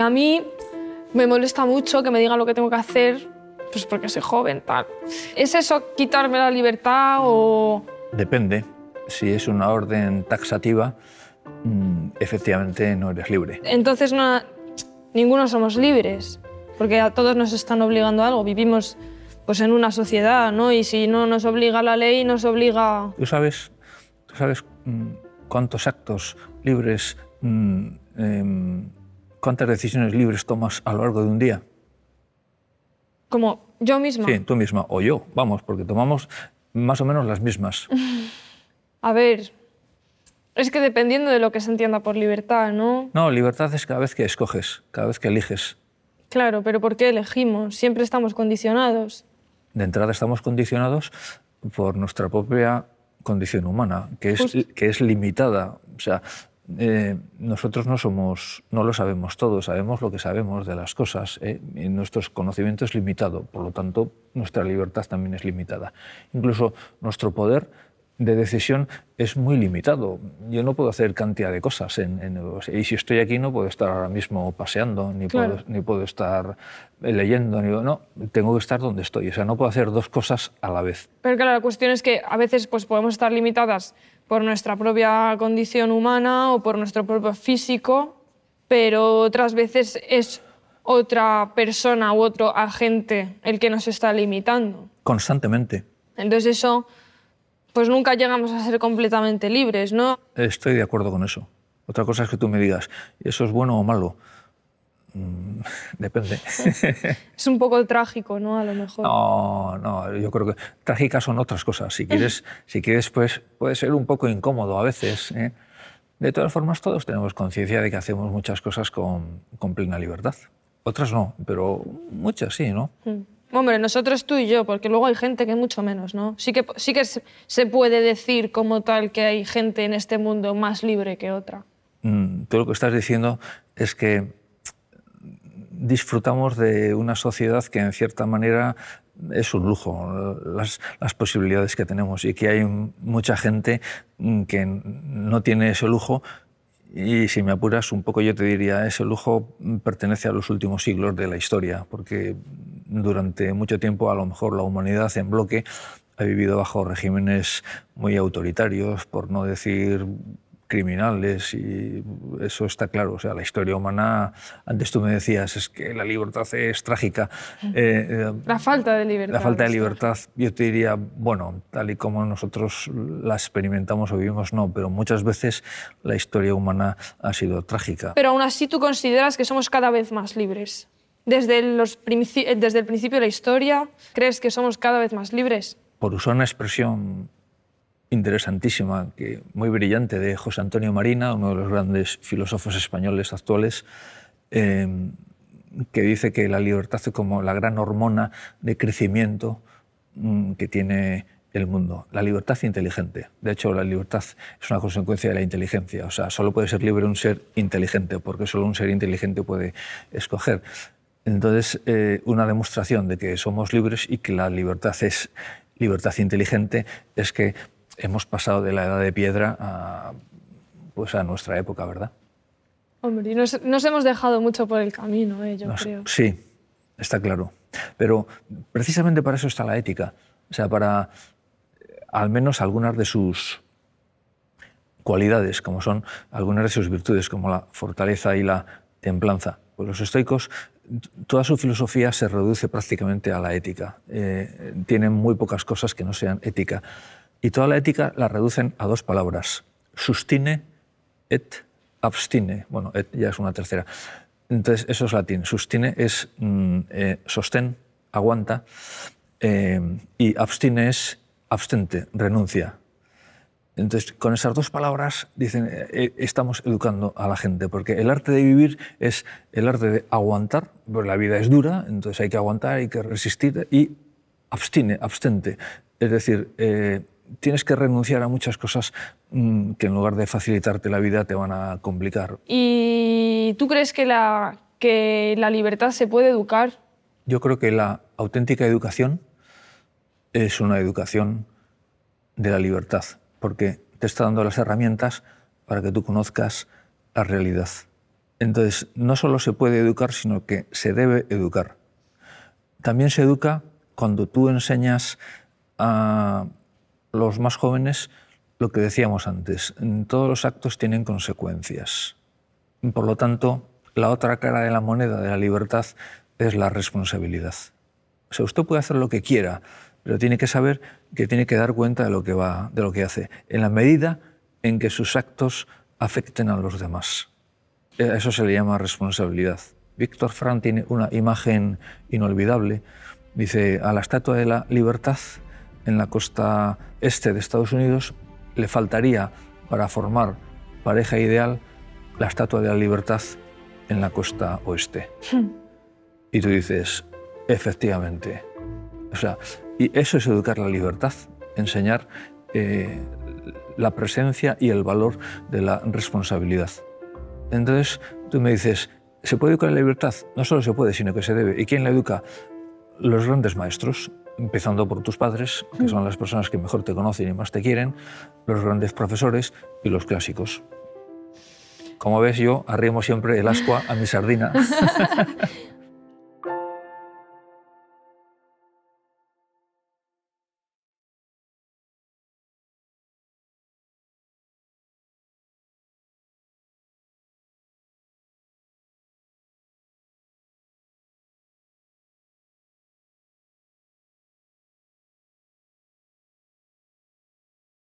A mí me molesta mucho que me digan lo que tengo que hacer, pues porque soy joven, tal. ¿Es eso quitarme la libertad o...? Depende. Si es una orden taxativa, mm, efectivamente no eres libre. Entonces no, ninguno somos libres, porque a todos nos están obligando a algo. Vivimos pues, en una sociedad, ¿no? Y si no nos obliga la ley, nos obliga... ¿Tú sabes, sabes mm, cuántos actos libres... Mm, em, ¿Cuántas decisiones libres tomas a lo largo de un día? Como yo misma. Sí, tú misma o yo, vamos, porque tomamos más o menos las mismas. A ver, es que dependiendo de lo que se entienda por libertad, ¿no? No, libertad es cada vez que escoges, cada vez que eliges. Claro, pero ¿por qué elegimos? Siempre estamos condicionados. De entrada estamos condicionados por nuestra propia condición humana, que, es, que es limitada. O sea, eh, nosotros no somos, no lo sabemos todo, sabemos lo que sabemos de las cosas. Eh, y nuestro conocimiento es limitado, por lo tanto, nuestra libertad también es limitada. Incluso nuestro poder de decisión es muy limitado. Yo no puedo hacer cantidad de cosas. En, y si estoy aquí no puedo estar ahora mismo paseando, ni, puedo, ni puedo estar eh, leyendo, ni, no, tengo que estar donde estoy. O sea, no puedo hacer dos cosas a la vez. Pero claro, la cuestión es que a veces pues, podemos estar limitadas por nuestra propia condición humana o por nuestro propio físico, pero otras veces es otra persona u otro agente el que nos está limitando. Constantemente. Entonces eso, pues nunca llegamos a ser completamente libres, ¿no? Estoy de acuerdo con eso. Otra cosa es que tú me digas, ¿eso es bueno o malo? Mm, depende. Es un poco trágico, ¿no? A lo mejor. No, no, yo creo que trágicas son otras cosas. Si quieres, si quieres pues puede ser un poco incómodo a veces. ¿eh? De todas formas, todos tenemos conciencia de que hacemos muchas cosas con, plena libertad. Otras no, pero muchas sí, ¿no? Mm. Hombre, nosotros tú y yo, porque luego hay gente que mucho menos, ¿no? Sí que, sí que se puede decir como tal que hay gente en este mundo más libre que otra. Mm, tú lo que estás diciendo es que disfrutamos de una sociedad que en cierta manera es un lujo las, posibilidades que tenemos y que hay mucha gente mm, que no tiene ese lujo y si me apuras un poco yo te diría, ese lujo pertenece a los últimos siglos de la historia, porque durante mucho tiempo a lo mejor la humanidad en bloque ha vivido bajo regímenes muy autoritarios, por no decir criminales y eso está claro. O sea, la historia humana, antes tú me decías, es que la libertad es trágica. Eh, eh, la falta de libertad. La falta de libertad, yo te diría, bueno, tal y como nosotros la experimentamos o vivimos, no, pero muchas veces la historia humana ha sido trágica. Pero aún así tú consideras que somos cada vez más libres. Desde, los desde el principio de la historia, ¿crees que somos cada vez más libres? Por usar una expresión interesantísima, que, muy brillante, de José Antonio Marina, uno de los grandes filósofos españoles actuales, em, que dice que la libertad es como la gran hormona de crecimiento mm, que tiene el mundo, la libertad inteligente. De hecho, la libertad es una consecuencia de la inteligencia. O sea, solo puede ser libre un ser inteligente, porque solo un ser inteligente puede escoger. Entonces, eh, una demostración de que somos libres y que la libertad es libertad inteligente es que hemos pasado de la edad de piedra a, pues, nuestra época, ¿verdad? Hombre, y nos, hemos dejado mucho por el camino, ¿eh? yo creo. Sí, está claro. Pero precisamente para eso está la ética. O sea, para eh, al menos algunas de sus cualidades, como son algunas de sus virtudes, como la fortaleza y la templanza. Pues los estoicos, toda su filosofía se reduce prácticamente a la ética. Eh, tienen muy pocas cosas que no sean ética. Y toda la ética la reducen a dos palabras, sustine et abstine. Bueno, et ya es una tercera. Entonces, eso es latín. Sustine es mm, eh, sostén, aguanta, eh, y abstine es abstente, renuncia. Entonces, con esas dos palabras, dicen, eh, estamos educando a la gente, porque el arte de vivir es el arte de aguantar, porque la vida es dura, entonces hay que aguantar, hay que resistir, y abstine, abstente. Es decir, tienes que renunciar a muchas cosas mm, que en lugar de facilitarte la vida te van a complicar. ¿Y tú crees que la, que la libertad se puede educar? Yo creo que la auténtica educación es una educación de la libertad, porque te está dando las herramientas para que tú conozcas la realidad. Entonces, no solo se puede educar, sino que se debe educar. También se educa cuando tú enseñas a los más jóvenes lo que decíamos antes, todos los actos tienen consecuencias. Por lo tanto, la otra cara de la moneda de la libertad es la responsabilidad. O usted puede hacer lo que quiera, pero tiene que saber que tiene que dar cuenta de lo que, va, de lo que hace, en la medida en que sus actos afecten a los demás. E, eso se le llama responsabilidad. Víctor Frank tiene una imagen inolvidable. Dice, a la Estatua de la Libertad en la costa este de Estados Unidos, le faltaría para formar pareja ideal la Estatua de la Libertad en la costa oeste. Hmm. Y tú dices, efectivamente. O sea, y eso es educar la libertad, enseñar eh, la presencia y el valor de la responsabilidad. Entonces tú me dices, ¿se puede educar la libertad? No solo se puede, sino que se debe. ¿Y quién la educa? Los grandes maestros, empezando por tus padres, que son las personas que mejor te conocen y más te quieren, los grandes profesores y los clásicos. Como ves, yo arrimo siempre el ascua a mi sardina.